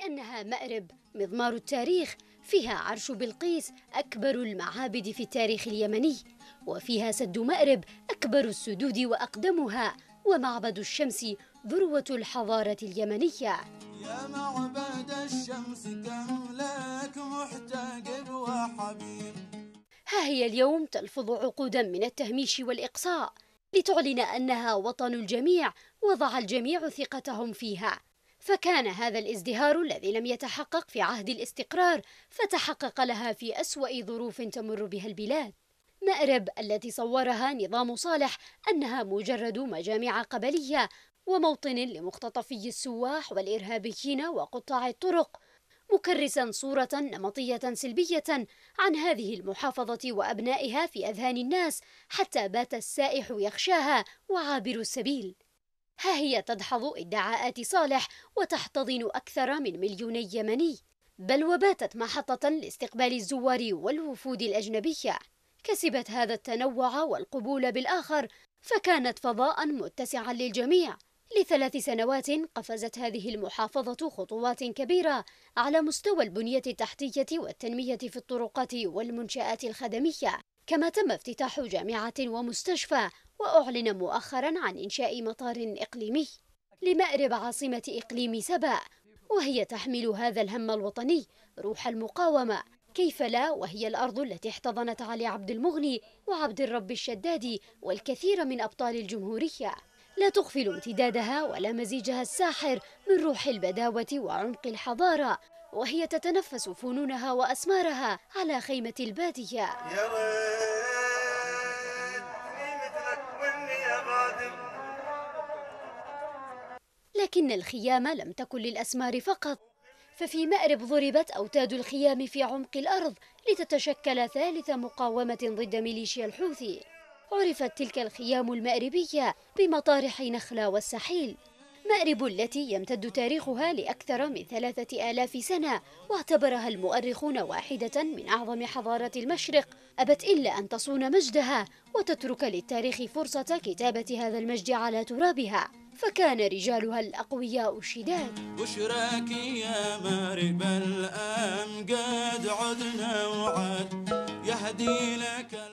لأنها مأرب مضمار التاريخ فيها عرش بلقيس أكبر المعابد في التاريخ اليمني وفيها سد مأرب أكبر السدود وأقدمها ومعبد الشمس ذروة الحضارة اليمنية يا معبد الشمس لك محتاج وحبيب ها هي اليوم تلفظ عقودا من التهميش والإقصاء لتعلن أنها وطن الجميع وضع الجميع ثقتهم فيها فكان هذا الازدهار الذي لم يتحقق في عهد الاستقرار فتحقق لها في أسوأ ظروف تمر بها البلاد مأرب التي صورها نظام صالح أنها مجرد مجامع قبلية وموطن لمختطفي السواح والإرهابيين وقطاع الطرق مكرسا صورة نمطية سلبية عن هذه المحافظة وأبنائها في أذهان الناس حتى بات السائح يخشاها وعابر السبيل ها هي تدحض ادعاءات صالح وتحتضن أكثر من مليوني يمني بل وباتت محطة لاستقبال الزوار والوفود الأجنبية كسبت هذا التنوع والقبول بالآخر فكانت فضاء متسعا للجميع لثلاث سنوات قفزت هذه المحافظة خطوات كبيرة على مستوى البنية التحتية والتنمية في الطرقات والمنشآت الخدمية كما تم افتتاح جامعة ومستشفى وأعلن مؤخرا عن إنشاء مطار إقليمي لمأرب عاصمة إقليم سبأ وهي تحمل هذا الهم الوطني روح المقاومة كيف لا وهي الأرض التي احتضنت علي عبد المغني وعبد الرب الشدادي والكثير من أبطال الجمهورية لا تغفل امتدادها ولا مزيجها الساحر من روح البداوة وعمق الحضارة وهي تتنفس فنونها وأسمارها على خيمة البادية ولكن الخيام لم تكن للأسمار فقط ففي مأرب ضربت أوتاد الخيام في عمق الأرض لتتشكل ثالث مقاومة ضد ميليشيا الحوثي عرفت تلك الخيام المأربية بمطارح نخلة والسحيل مأرب التي يمتد تاريخها لأكثر من ثلاثة آلاف سنة واعتبرها المؤرخون واحدة من أعظم حضارات المشرق أبت إلا أن تصون مجدها وتترك للتاريخ فرصة كتابة هذا المجد على ترابها فكان رجالها الأقوياء شداد وشراك يا مارب الأمجاد عدنا وعد يهدي لك